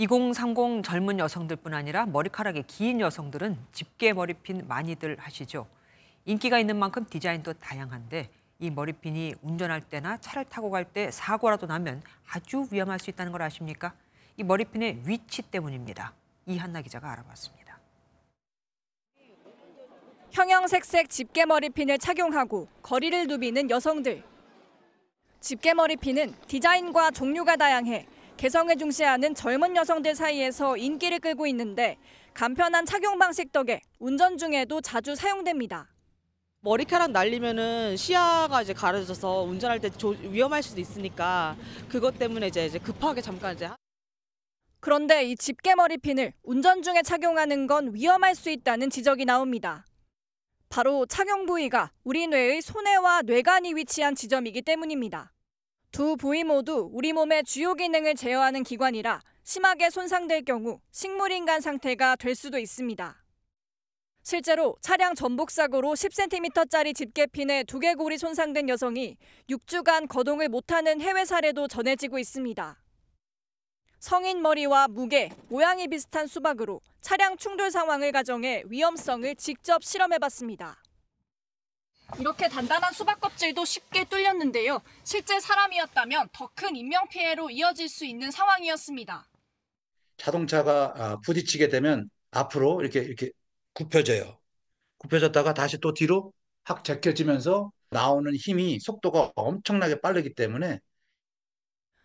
2030 젊은 여성들뿐 아니라 머리카락이 긴 여성들은 집게 머리핀 많이들 하시죠. 인기가 있는 만큼 디자인도 다양한데 이 머리핀이 운전할 때나 차를 타고 갈 때 사고라도 나면 아주 위험할 수 있다는 걸 아십니까? 이 머리핀의 위치 때문입니다. 이한나 기자가 알아봤습니다. 형형색색 집게 머리핀을 착용하고 거리를 누비는 여성들. 집게 머리핀은 디자인과 종류가 다양해 개성을 중시하는 젊은 여성들 사이에서 인기를 끌고 있는데 간편한 착용 방식 덕에 운전 중에도 자주 사용됩니다. 머리카락 날리면은 시야가 이제 가려져서 운전할 때 위험할 수도 있으니까 그것 때문에 이제, 이제 급하게 잠깐 이제 그런데 이 집게 머리핀을 운전 중에 착용하는 건 위험할 수 있다는 지적이 나옵니다. 바로 착용 부위가 우리 뇌의 손해와 뇌관이 위치한 지점이기 때문입니다. 두 부위 모두 우리 몸의 주요 기능을 제어하는 기관이라 심하게 손상될 경우 식물인간 상태가 될 수도 있습니다. 실제로 차량 전복 사고로 10cm짜리 집게핀에 두개골이 손상된 여성이 6주간 거동을 못하는 해외 사례도 전해지고 있습니다. 성인 머리와 무게, 모양이 비슷한 수박으로 차량 충돌 상황을 가정해 위험성을 직접 실험해봤습니다. 이렇게 단단한 수박 껍질도 쉽게 뚫렸는데요. 실제 사람이었다면 더 큰 인명피해로 이어질 수 있는 상황이었습니다. 자동차가 아, 부딪히게 되면 앞으로 이렇게 이렇게 굽혀져요. 굽혀졌다가 다시 또 뒤로 확 제껴지면서 나오는 힘이 속도가 엄청나게 빠르기 때문에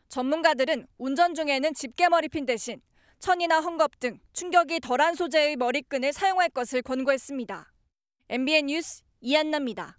전문가들은 운전 중에는 집게 머리핀 대신 천이나 헝겊 등 충격이 덜한 소재의 머리끈을 사용할 것을 권고했습니다. MBN 뉴스 이한나입니다.